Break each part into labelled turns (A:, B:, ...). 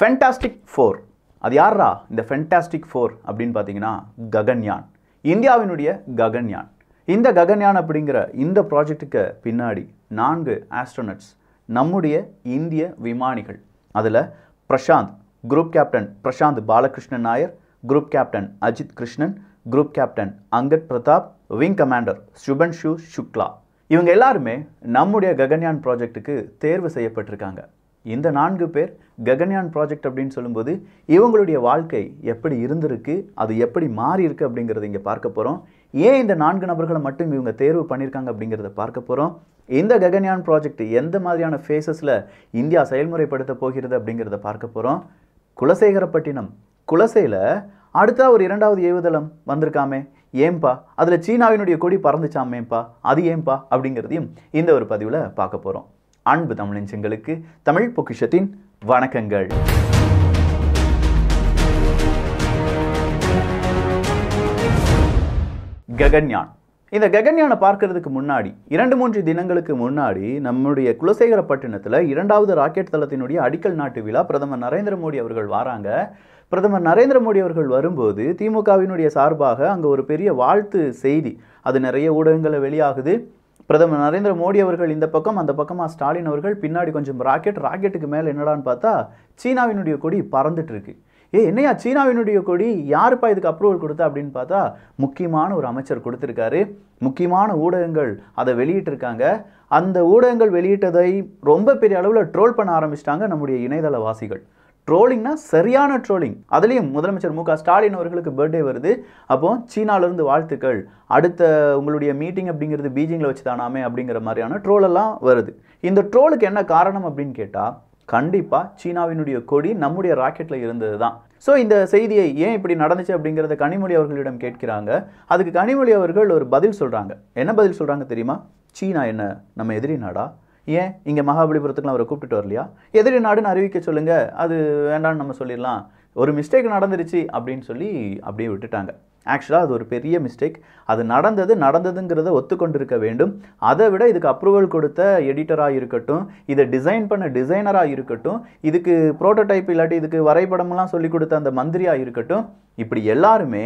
A: fantastic four அது யாரா இந்த ஃபென்டாஸ்டிக் ஃபோர் அப்படின்னு பார்த்தீங்கன்னா ககன்யான் இந்தியாவினுடைய ககன்யான் இந்த ககன்யான் அப்படிங்கிற இந்த ப்ராஜெக்ட்டுக்கு பின்னாடி நான்கு ஆஸ்ட்ரோனட்ஸ் நம்முடைய இந்திய விமானிகள் அதில் Prashanth group captain Prashanth Balakrishnan Nair group captain Ajit Krishnan group captain Angad Pratap wing commander Shubhanshu Shukla இவங்க எல்லாருமே நம்முடைய ககன்யான் ப்ராஜெக்ட்டுக்கு தேர்வு செய்யப்பட்டிருக்காங்க இந்த நான்கு பேர் ககன்யான் ப்ராஜெக்ட் அப்படின்னு சொல்லும்போது இவங்களுடைய வாழ்க்கை எப்படி இருந்திருக்கு அது எப்படி மாறி இருக்குது அப்படிங்கிறத இங்கே பார்க்க போகிறோம் ஏன் இந்த நான்கு நபர்களை மட்டும் இவங்க தேர்வு பண்ணியிருக்காங்க அப்படிங்கிறத பார்க்க போகிறோம் இந்த ககன்யான் ப்ராஜெக்ட் எந்த மாதிரியான ஃபேஸஸில் இந்தியா செயல்முறைப்படுத்த போகிறது அப்படிங்கிறத பார்க்க போகிறோம் குலசேகரப்பட்டினம் குலசையில் அடுத்த ஒரு இரண்டாவது ஏவுதளம் வந்திருக்காமே ஏம்பா அதில் சீனாவினுடைய கொடி பறந்துச்சாமேப்பா அது ஏம்பா அப்படிங்கிறதையும் இந்த ஒரு பதிவில் பார்க்க போகிறோம் அன்பு தமிழஞ்சங்களுக்கு தமிழ் பொக்கிஷத்தின் வணக்கங்கள் ககன்யான் இந்த ககன்யானை பார்க்கறதுக்கு முன்னாடி இரண்டு மூன்று தினங்களுக்கு முன்னாடி நம்முடைய குலசேகரப்பட்டினத்தில் இரண்டாவது ராக்கெட் தளத்தினுடைய அடிக்கல் நாட்டு விழா பிரதமர் நரேந்திர மோடி அவர்கள் வராங்க பிரதமர் நரேந்திர மோடி அவர்கள் வரும்போது திமுகவினுடைய சார்பாக அங்கே ஒரு பெரிய வாழ்த்து செய்தி அது நிறைய ஊடகங்களை வெளியாகுது பிரதமர் நரேந்திர மோடி அவர்கள் இந்த பக்கம் அந்த பக்கமாக ஸ்டாலின் அவர்கள் பின்னாடி கொஞ்சம் ராக்கெட் ராக்கெட்டுக்கு மேலே என்னடான்னு பார்த்தா சீனாவினுடைய கொடி பறந்துட்டு இருக்கு ஏ என்னையா சீனாவினுடைய கொடி யாருப்பா இதுக்கு அப்ரூவல் கொடுத்தா அப்படின்னு பார்த்தா முக்கியமான ஒரு அமைச்சர் கொடுத்துருக்காரு முக்கியமான ஊடகங்கள் அதை வெளியிட்டிருக்காங்க அந்த ஊடகங்கள் வெளியிட்டதை ரொம்ப பெரிய அளவில் ட்ரோல் பண்ண ஆரம்பிச்சிட்டாங்க நம்முடைய இணையதளவாசிகள் ட்ரோலிங்னா சரியான ட்ரோலிங் அதுலேயும் முதலமைச்சர் மு ஸ்டாலின் அவர்களுக்கு பர்த்டே வருது அப்போ சீனாலிருந்து வாழ்த்துக்கள் அடுத்த உங்களுடைய மீட்டிங் அப்படிங்கிறது பீஜிங்கில் வச்சு தானாமே அப்படிங்கிற மாதிரியான ட்ரோலெல்லாம் வருது இந்த ட்ரோலுக்கு என்ன காரணம் அப்படின்னு கேட்டால் கண்டிப்பாக சீனாவினுடைய கொடி நம்முடைய ராக்கெட்டில் இருந்தது தான் ஸோ இந்த செய்தியை ஏன் இப்படி நடந்துச்சு அப்படிங்கிறத கனிமொழி அவர்களிடம் கேட்கிறாங்க அதுக்கு கனிமொழி அவர்கள் ஒரு பதில் சொல்கிறாங்க என்ன பதில் சொல்கிறாங்க தெரியுமா சீனா என்ன நம்ம எதிரி நாடா ஏன் இங்கே மகாபலிபுரத்துக்குலாம் அவரை கூப்பிட்டு வரலையா எதிரி நாடுன்னு அறிவிக்க சொல்லுங்கள் அது வேண்டான்னு நம்ம சொல்லிடலாம் ஒரு மிஸ்டேக் நடந்துருச்சு அப்படின்னு சொல்லி அப்படியே விட்டுட்டாங்க ஆக்சுவலாக அது ஒரு பெரிய மிஸ்டேக் அது நடந்தது நடந்ததுங்கிறத ஒத்துக்கொண்டிருக்க வேண்டும் அதை விட இதுக்கு அப்ரூவல் கொடுத்த எடிட்டராக இருக்கட்டும் இதை டிசைன் பண்ண டிசைனராக இருக்கட்டும் இதுக்கு ப்ரோட்டோடைப் இல்லாட்டி இதுக்கு வரைபடம்லாம் சொல்லி கொடுத்த அந்த மந்திரியாக இருக்கட்டும் இப்படி எல்லாருமே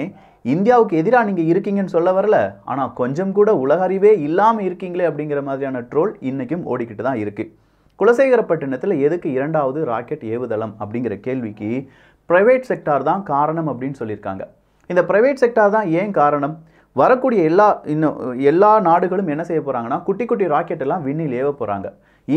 A: இந்தியாவுக்கு எதிராக நீங்கள் இருக்கீங்கன்னு சொல்ல வரல ஆனால் கொஞ்சம் கூட உலக அறிவே இல்லாமல் இருக்கீங்களே அப்படிங்கிற மாதிரியான ட்ரோல் இன்றைக்கும் ஓடிக்கிட்டு தான் இருக்குது குலசேகரப்பட்டினத்தில் எதுக்கு இரண்டாவது ராக்கெட் ஏவுதளம் அப்படிங்கிற கேள்விக்கு ப்ரைவேட் செக்டார் தான் காரணம் அப்படின்னு சொல்லியிருக்காங்க இந்த ப்ரைவேட் செக்டார் தான் ஏன் காரணம் வரக்கூடிய எல்லா இன்னும் எல்லா நாடுகளும் என்ன செய்ய போகிறாங்கன்னா குட்டி குட்டி ராக்கெட் எல்லாம் விண்ணில் ஏவ போகிறாங்க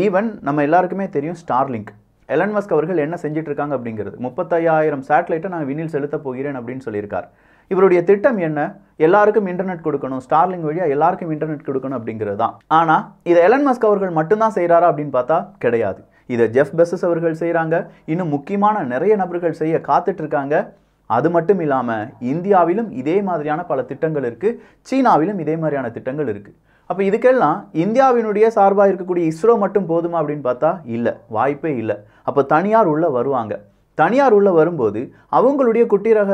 A: ஈவன் நம்ம எல்லாருக்குமே தெரியும் ஸ்டார்லிங்க் எலன் மஸ்க் அவர்கள் என்ன செஞ்சிட்ருக்காங்க அப்படிங்கிறது முப்பத்தையாயிரம் சேட்டலைட்டை நான் விண்ணில் செலுத்தப் போகிறேன் அப்படின்னு சொல்லியிருக்கார் இவருடைய திட்டம் என்ன எல்லாருக்கும் இன்டர்நெட் கொடுக்கணும் ஸ்டார்லிங் வழியாக எல்லாருக்கும் இன்டர்நெட் கொடுக்கணும் அப்படிங்கிறது தான் ஆனால் இதை எலன் மஸ்க் அவர்கள் மட்டும்தான் செய்கிறாரா அப்படின்னு பார்த்தா கிடையாது இதை ஜெஃப் பெசஸ் அவர்கள் செய்கிறாங்க இன்னும் முக்கியமான நிறைய நபர்கள் செய்ய காத்துட்ருக்காங்க அது மட்டும் இல்லாமல் இந்தியாவிலும் இதே மாதிரியான பல திட்டங்கள் இருக்குது சீனாவிலும் இதே மாதிரியான திட்டங்கள் இருக்குது அப்போ இதுக்கெல்லாம் இந்தியாவினுடைய சார்பாக இருக்கக்கூடிய இஸ்ரோ மட்டும் போதுமா அப்படின்னு பார்த்தா இல்லை வாய்ப்பே இல்லை அப்போ தனியார் உள்ளே வருவாங்க தனியார் உள்ளே வரும்போது அவங்களுடைய குட்டிரக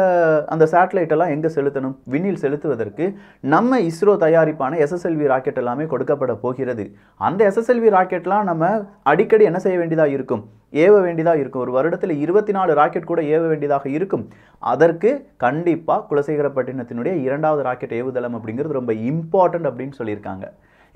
A: அந்த சேட்டலைட்டெல்லாம் எங்கே செலுத்தணும் விண்ணில் செலுத்துவதற்கு நம்ம இஸ்ரோ தயாரிப்பான எஸ்எஸ்எல்வி ராக்கெட் எல்லாமே கொடுக்கப்பட போகிறது அந்த எஸ்எஸ்எல்வி ராக்கெட்லாம் நம்ம அடிக்கடி என்ன செய்ய வேண்டியதாக இருக்கும் ஏவ வேண்டியதாக இருக்கும் ஒரு வருடத்தில் இருபத்தி நாலு ராக்கெட் கூட ஏவ வேண்டியதாக இருக்கும் அதற்கு கண்டிப்பாக குலசேகரப்பட்டினத்தினுடைய இரண்டாவது ராக்கெட் ஏவுதளம் அப்படிங்கிறது ரொம்ப இம்பார்ட்டண்ட் அப்படின்னு சொல்லியிருக்காங்க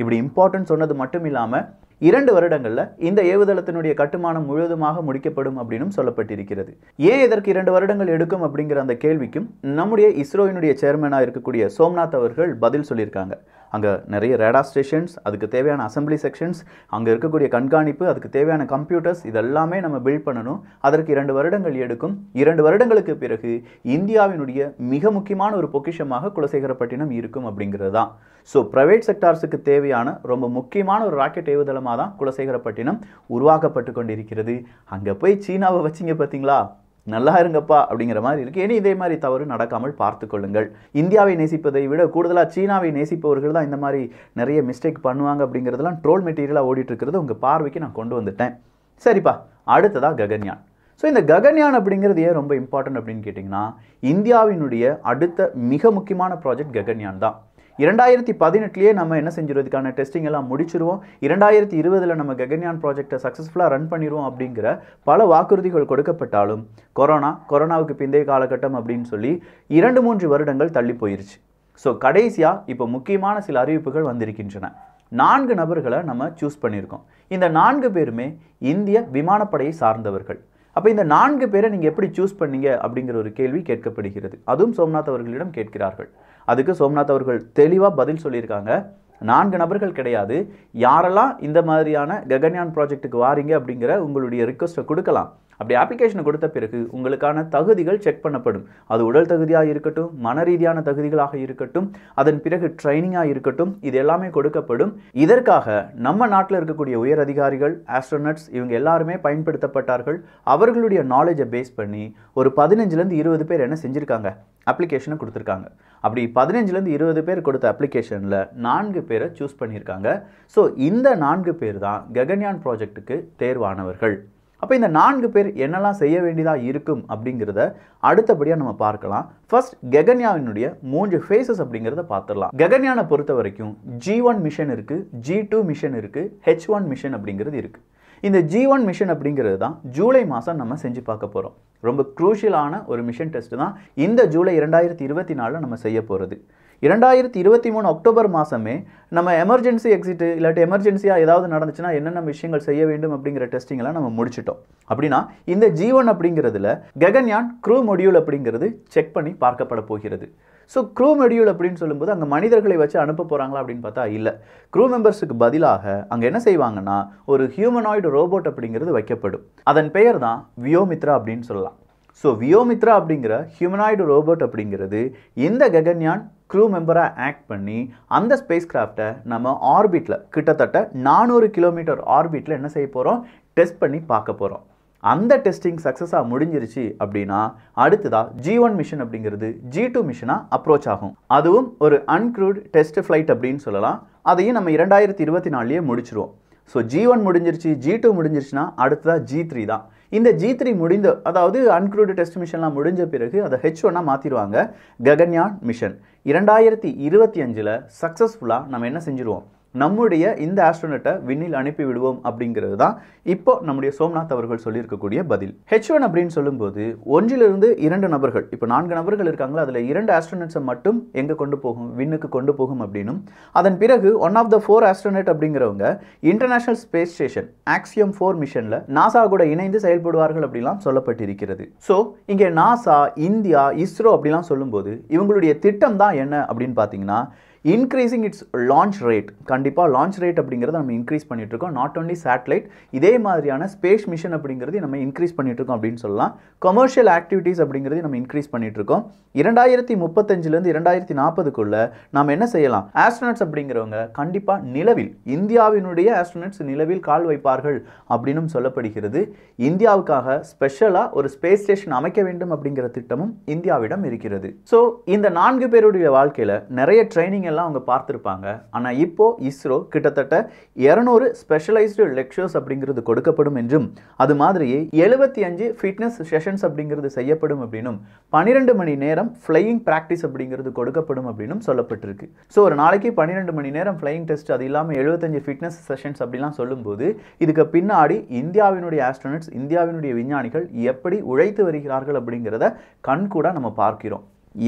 A: இப்படி இம்பார்ட்டன்ட் சொன்னது மட்டும் இல்லாமல் இரண்டு வருடங்களில் இந்த ஏவுதளத்தினுடைய கட்டுமானம் முழுவதுமாக முடிக்கப்படும் அப்படின்னு சொல்லப்பட்டிருக்கிறது ஏன் இதற்கு இரண்டு வருடங்கள் எடுக்கும் அப்படிங்கிற அந்த கேள்விக்கும் நம்முடைய இஸ்ரோவினுடைய சேர்மனாக இருக்கக்கூடிய சோம்நாத் அவர்கள் பதில் சொல்லியிருக்காங்க அங்கே நிறைய ரேடா ஸ்டேஷன்ஸ் அதுக்கு தேவையான அசம்பிளி செக்ஷன்ஸ் அங்கே இருக்கக்கூடிய கண்காணிப்பு அதுக்கு தேவையான கம்ப்யூட்டர்ஸ் இதெல்லாமே நம்ம பில்ட் பண்ணணும் அதற்கு இரண்டு வருடங்கள் எடுக்கும் இரண்டு வருடங்களுக்கு பிறகு இந்தியாவினுடைய மிக முக்கியமான ஒரு பொக்கிஷமாக குலசேகரப்பட்டினம் இருக்கும் அப்படிங்கிறது தான் ஸோ ப்ரைவேட் செக்டார்ஸுக்கு தேவையான ரொம்ப முக்கியமான ஒரு ராக்கெட் ஏவுதளமாக மூலமாக தான் குலசேகரப்பட்டினம் உருவாக்கப்பட்டு கொண்டிருக்கிறது அங்கே போய் சீனாவை வச்சிங்க பார்த்தீங்களா நல்லா இருங்கப்பா அப்படிங்கிற மாதிரி இருக்குது இனி இதே மாதிரி தவறு நடக்காமல் பார்த்து கொள்ளுங்கள் இந்தியாவை நேசிப்பதை விட கூடுதலாக சீனாவை நேசிப்பவர்கள் தான் இந்த மாதிரி நிறைய மிஸ்டேக் பண்ணுவாங்க அப்படிங்கிறதெல்லாம் ட்ரோல் மெட்டீரியலாக ஓடிட்டுருக்கிறது உங்கள் பார்வைக்கு நான் கொண்டு வந்துட்டேன் சரிப்பா அடுத்ததாக ககன்யான் ஸோ இந்த ககன்யான் அப்படிங்கிறது ஏன் ரொம்ப இம்பார்ட்டன்ட் அப்படின்னு கேட்டிங்கன்னா இந்தியாவினுடைய அடுத்த மிக முக்கியமான ப்ராஜெக்ட் ககன்யான் தான் இரண்டாயிரத்தி பதினெட்டுலேயே நம்ம என்ன செஞ்சுருவதுக்கான டெஸ்டிங் எல்லாம் முடிச்சிருவோம் இரண்டாயிரத்தி இருபதில் நம்ம ககன்யான் ப்ராஜெக்டை சக்ஸஸ்ஃபுல்லாக ரன் பண்ணிடுவோம் அப்படிங்கிற பல வாக்குறுதிகள் கொடுக்கப்பட்டாலும் கொரோனா கொரோனாவுக்கு பிந்தைய காலகட்டம் அப்படின்னு சொல்லி இரண்டு மூன்று வருடங்கள் தள்ளி போயிருச்சு ஸோ கடைசியாக இப்போ முக்கியமான சில அறிவிப்புகள் வந்திருக்கின்றன நான்கு நபர்களை நம்ம சூஸ் பண்ணியிருக்கோம் இந்த நான்கு பேருமே இந்திய விமானப்படையை சார்ந்தவர்கள் அப்போ இந்த நான்கு பேரை நீங்கள் எப்படி சூஸ் பண்ணீங்க அப்படிங்கிற ஒரு கேள்வி கேட்கப்படுகிறது அதுவும் சோம்நாத் அவர்களிடம் கேட்கிறார்கள் அதுக்கு சோம்நாத் அவர்கள் தெளிவாக பதில் சொல்லியிருக்காங்க நான்கு நபர்கள் கிடையாது யாரெல்லாம் இந்த மாதிரியான ககன்யான் ப்ராஜெக்ட்டுக்கு வாரீங்க அப்படிங்கிற உங்களுடைய ரிக்வஸ்ட்டை கொடுக்கலாம் அப்படி அப்ளிகேஷனை கொடுத்த பிறகு உங்களுக்கான தகுதிகள் செக் பண்ணப்படும் அது உடல் தகுதியாக இருக்கட்டும் மன ரீதியான தகுதிகளாக இருக்கட்டும் அதன் பிறகு ட்ரைனிங்காக இருக்கட்டும் இது எல்லாமே கொடுக்கப்படும் இதற்காக நம்ம நாட்டில் இருக்கக்கூடிய உயர் அதிகாரிகள் ஆஸ்ட்ரோனட்ஸ் இவங்க எல்லாருமே பயன்படுத்தப்பட்டார்கள் அவர்களுடைய நாலேஜை பேஸ் பண்ணி ஒரு பதினஞ்சுலேருந்து இருபது பேர் என்ன செஞ்சுருக்காங்க அப்ளிகேஷனை கொடுத்துருக்காங்க அப்படி பதினஞ்சுலேருந்து இருபது பேர் கொடுத்த அப்ளிகேஷனில் நான்கு பேரை சூஸ் பண்ணியிருக்காங்க ஸோ இந்த நான்கு பேர் தான் ககன்யான் ப்ராஜெக்ட்டுக்கு தேர்வானவர்கள் அப்போ இந்த நான்கு பேர் என்னெல்லாம் செய்ய வேண்டியதாக இருக்கும் அப்படிங்கிறத அடுத்தபடியாக நம்ம பார்க்கலாம் ஃபர்ஸ்ட் கெகன்யாவினுடைய மூன்று ஃபேஸஸ் அப்படிங்கிறத பார்த்துடலாம் ககன்யானை பொறுத்த வரைக்கும் ஜி ஒன் மிஷன் இருக்குது ஜி டூ மிஷன் இருக்குது ஹெச் ஒன் மிஷன் அப்படிங்கிறது இருக்குது இந்த ஜி ஒன் மிஷன் அப்படிங்கிறது தான் ஜூலை மாதம் நம்ம செஞ்சு பார்க்க போகிறோம் ரொம்ப குரூஷியலான ஒரு மிஷன் டெஸ்ட் தான் இந்த ஜூலை இரண்டாயிரத்தி இருபத்தி நாலில் நம்ம செய்ய போகிறது இரண்டாயிரத்தி இருபத்தி மூணு அக்டோபர் மாதமே நம்ம எமர்ஜென்சி எக்ஸிட்டு இல்லாட்டி எமர்ஜென்சியாக ஏதாவது நடந்துச்சுன்னா என்னென்ன விஷயங்கள் செய்ய வேண்டும் அப்படிங்கிற டெஸ்டிங்கெல்லாம் நம்ம முடிச்சிட்டோம் அப்படின்னா இந்த ஜீவன் அப்படிங்கிறதுல ககன்யான் க்ரூ மொடியூல் அப்படிங்கிறது செக் பண்ணி பார்க்கப்பட போகிறது ஸோ க்ரூ மெடியூல் அப்படின்னு சொல்லும்போது அங்கே மனிதர்களை வச்சு அனுப்ப போகிறாங்களா அப்படின்னு பார்த்தா இல்லை க்ரூ மெம்பர்ஸுக்கு பதிலாக அங்கே என்ன செய்வாங்கன்னா ஒரு ஹியூமனாய்டு ரோபோட் அப்படிங்கிறது வைக்கப்படும் அதன் பெயர் தான் வியோமித்ரா அப்படின்னு சொல்லலாம் ஸோ வியோமித்ரா அப்படிங்கிற ஹியூமனாய்டு ரோபோட் அப்படிங்கிறது இந்த ககன்யான் க்ரூ மெம்பராக ஆக்ட் பண்ணி அந்த ஸ்பேஸ் கிராஃப்டை நம்ம ஆர்பிட்டில் கிட்டத்தட்ட நானூறு கிலோமீட்டர் ஆர்பிட்டில் என்ன செய்ய போகிறோம் டெஸ்ட் பண்ணி பார்க்க போகிறோம் அந்த டெஸ்டிங் சக்ஸஸாக முடிஞ்சிருச்சு அப்படின்னா அடுத்ததாக ஜி ஒன் மிஷன் அப்படிங்கிறது ஜி டூ மிஷனாக அப்ரோச் ஆகும் அதுவும் ஒரு அன்க்ரூட் டெஸ்ட் ஃப்ளைட் அப்படின்னு சொல்லலாம் அதையும் நம்ம இரண்டாயிரத்தி இருபத்தி நாலுலேயே முடிச்சிருவோம் ஸோ ஜி ஒன் முடிஞ்சிருச்சு ஜி டூ முடிஞ்சிருச்சுன்னா அடுத்ததாக ஜி த்ரீ தான் இந்த ஜி த்ரீ முடிந்த அதாவது அன்க்ரூடு டெஸ்ட் மிஷன்லாம் முடிஞ்ச பிறகு அதை ஹெச் ஒன்னாக மாற்றிடுவாங்க ககன்யான் மிஷன் இரண்டாயிரத்தி இருபத்தி அஞ்சில் சக்ஸஸ்ஃபுல்லாக நம்ம என்ன செஞ்சுருவோம் நம்முடைய இந்த ஆஸ்ட்ரோனட்டை விண்ணில் அனுப்பி விடுவோம் அப்படிங்கிறது தான் இப்போ நம்முடைய சோம்நாத் அவர்கள் சொல்லியிருக்கக்கூடிய பதில் ஹெச் ஒன் அப்படின்னு சொல்லும்போது ஒன்றிலிருந்து இரண்டு நபர்கள் இப்போ நான்கு நபர்கள் இருக்காங்களோ அதில் இரண்டு ஆஸ்ட்ரோனட்ஸை மட்டும் எங்கே கொண்டு போகும் விண்ணுக்கு கொண்டு போகும் அப்படின்னும் அதன் பிறகு one of the four astronaut அப்படிங்கிறவங்க international space station Axiom four மிஷனில் நாசா கூட இணைந்து செயல்படுவார்கள் அப்படிலாம் சொல்லப்பட்டிருக்கிறது ஸோ இங்கே நாசா இந்தியா இஸ்ரோ அப்படிலாம் சொல்லும்போது இவங்களுடைய திட்டம் தான் என்ன அப்படின்னு பார்த்தீங்கன்னா இன்க்ரீஸிங் இட்ஸ் லான்ச் ரேட் கண்டிப்பாக லான்ச் ரேட் அப்படிங்கிறத நம்ம இன்க்ரீஸ் பண்ணிகிட்ருக்கோம் நாட் ஓன்லி சேட்டலைட் இதே மாதிரியான ஸ்பேஸ் மிஷன் அப்படிங்கிறது நம்ம இன்க்ரீஸ் பண்ணிகிட்ருக்கோம் அப்படின்னு சொல்லலாம் கமர்ஷியல் ஆக்டிவிட்டீஸ் அப்படிங்கிறது நம்ம இன்க்ரீஸ் பண்ணிகிட்ருக்கோம் இரண்டாயிரத்தி முப்பத்தஞ்சிலேருந்து இரண்டாயிரத்தி நாற்பதுக்குள்ளே நாம் என்ன செய்யலாம் ஆஸ்ட்ரோனட்ஸ் அப்படிங்கிறவங்க கண்டிப்பாக நிலவில் இந்தியாவினுடைய ஆஸ்ட்ரோனட்ஸ் நிலவில் கால் வைப்பார்கள் அப்படின்னும் சொல்லப்படுகிறது இந்தியாவுக்காக ஸ்பெஷலாக ஒரு ஸ்பேஸ் ஸ்டேஷன் அமைக்க வேண்டும் அப்படிங்கிற திட்டமும் இந்தியாவிடம் இருக்கிறது ஸோ இந்த நான்கு பேருடைய வாழ்க்கையில் நிறைய ட்ரைனிங் எல்லாம் அவங்க பார்த்துருப்பாங்க ஆனால் இப்போ இஸ்ரோ கிட்டத்தட்ட இரநூறு ஸ்பெஷலைஸ்டு லெக்சர்ஸ் அப்படிங்கிறது கொடுக்கப்படும் என்றும் அது மாதிரியே எழுபத்தி அஞ்சு ஃபிட்னஸ் செஷன்ஸ் அப்படிங்கிறது செய்யப்படும் அப்படின்னும் பன்னிரெண்டு மணி நேரம் ஃப்ளையிங் ப்ராக்டிஸ் அப்படிங்கிறது கொடுக்கப்படும் அப்படின்னும் சொல்லப்பட்டிருக்கு ஸோ ஒரு நாளைக்கு பன்னிரெண்டு மணி நேரம் ஃப்ளையிங் டெஸ்ட் அது இல்லாமல் எழுபத்தஞ்சு ஃபிட்னஸ் செஷன்ஸ் அப்படிலாம் சொல்லும்போது இதுக்கு பின்னாடி இந்தியாவினுடைய ஆஸ்ட்ரோனட்ஸ் இந்தியாவினுடைய விஞ்ஞானிகள் எப்படி உழைத்து வருகிறார்கள் அப்படிங்கிறத கண்கூட நம்ம பார்க்கிறோம்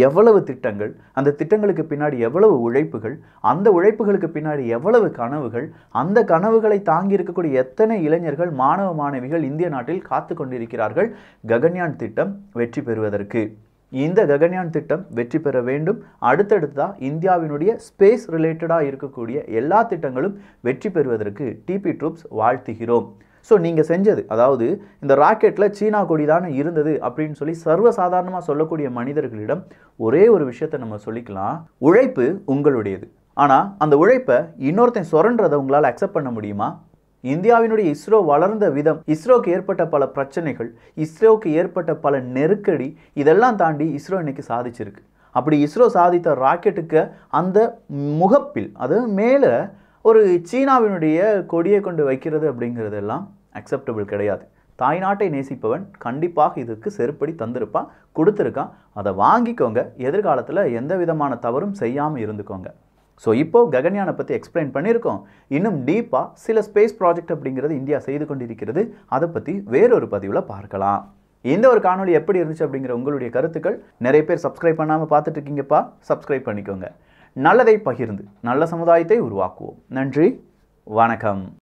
A: எவ்வளவு திட்டங்கள் அந்த திட்டங்களுக்கு பின்னாடி எவ்வளவு உழைப்புகள் அந்த உழைப்புகளுக்கு பின்னாடி எவ்வளவு கனவுகள் அந்த கனவுகளை தாங்கி இருக்கக்கூடிய எத்தனை இளைஞர்கள் மாணவ மாணவிகள் இந்திய நாட்டில் காத்து கொண்டிருக்கிறார்கள் ககன்யான் திட்டம் வெற்றி பெறுவதற்கு இந்த ககன்யான் திட்டம் வெற்றி பெற வேண்டும் அடுத்தடுத்தா இந்தியாவினுடைய ஸ்பேஸ் ரிலேட்டடாக இருக்கக்கூடிய எல்லா திட்டங்களும் வெற்றி பெறுவதற்கு டிபி ட்ரூப்ஸ் வாழ்த்துகிறோம் ஸோ நீங்கள் செஞ்சது அதாவது இந்த ராக்கெட்டில் சீனா கொடி தானே இருந்தது அப்படின்னு சொல்லி சர்வசாதாரணமாக சொல்லக்கூடிய மனிதர்களிடம் ஒரே ஒரு விஷயத்தை நம்ம சொல்லிக்கலாம் உழைப்பு உங்களுடையது ஆனால் அந்த உழைப்பை இன்னொருத்தன் சுரன்றதை உங்களால் அக்செப்ட் பண்ண முடியுமா இந்தியாவினுடைய இஸ்ரோ வளர்ந்த விதம் இஸ்ரோக்கு ஏற்பட்ட பல பிரச்சனைகள் இஸ்ரோக்கு ஏற்பட்ட பல நெருக்கடி இதெல்லாம் தாண்டி இஸ்ரோ இன்னைக்கு சாதிச்சிருக்கு அப்படி இஸ்ரோ சாதித்த ராக்கெட்டுக்கு அந்த முகப்பில் அது மேலே ஒரு சீனாவினுடைய கொடியை கொண்டு வைக்கிறது அப்படிங்கிறதெல்லாம் அக்செப்டபிள் கிடையாது தாய்நாட்டை நேசிப்பவன் கண்டிப்பாக இதுக்கு செருப்படி தந்திருப்பான் கொடுத்துருக்கான் அதை வாங்கிக்கோங்க எதிர்காலத்தில் எந்த விதமான தவறும் செய்யாமல் இருந்துக்கோங்க ஸோ இப்போது ககன்யானை பற்றி எக்ஸ்பிளைன் பண்ணியிருக்கோம் இன்னும் டீப்பாக சில ஸ்பேஸ் ப்ராஜெக்ட் அப்படிங்கிறது இந்தியா செய்து கொண்டிருக்கிறது அதை பற்றி வேறொரு பதிவில் பார்க்கலாம் இந்த ஒரு காணொலி எப்படி இருந்துச்சு அப்படிங்கிற உங்களுடைய கருத்துக்கள் நிறைய பேர் சப்ஸ்கிரைப் பண்ணாமல் பார்த்துட்டு இருக்கீங்கப்பா சப்ஸ்கிரைப் பண்ணிக்கோங்க நல்லதை பகிர்ந்து நல்ல சமுதாயத்தை உருவாக்குவோம் நன்றி வணக்கம்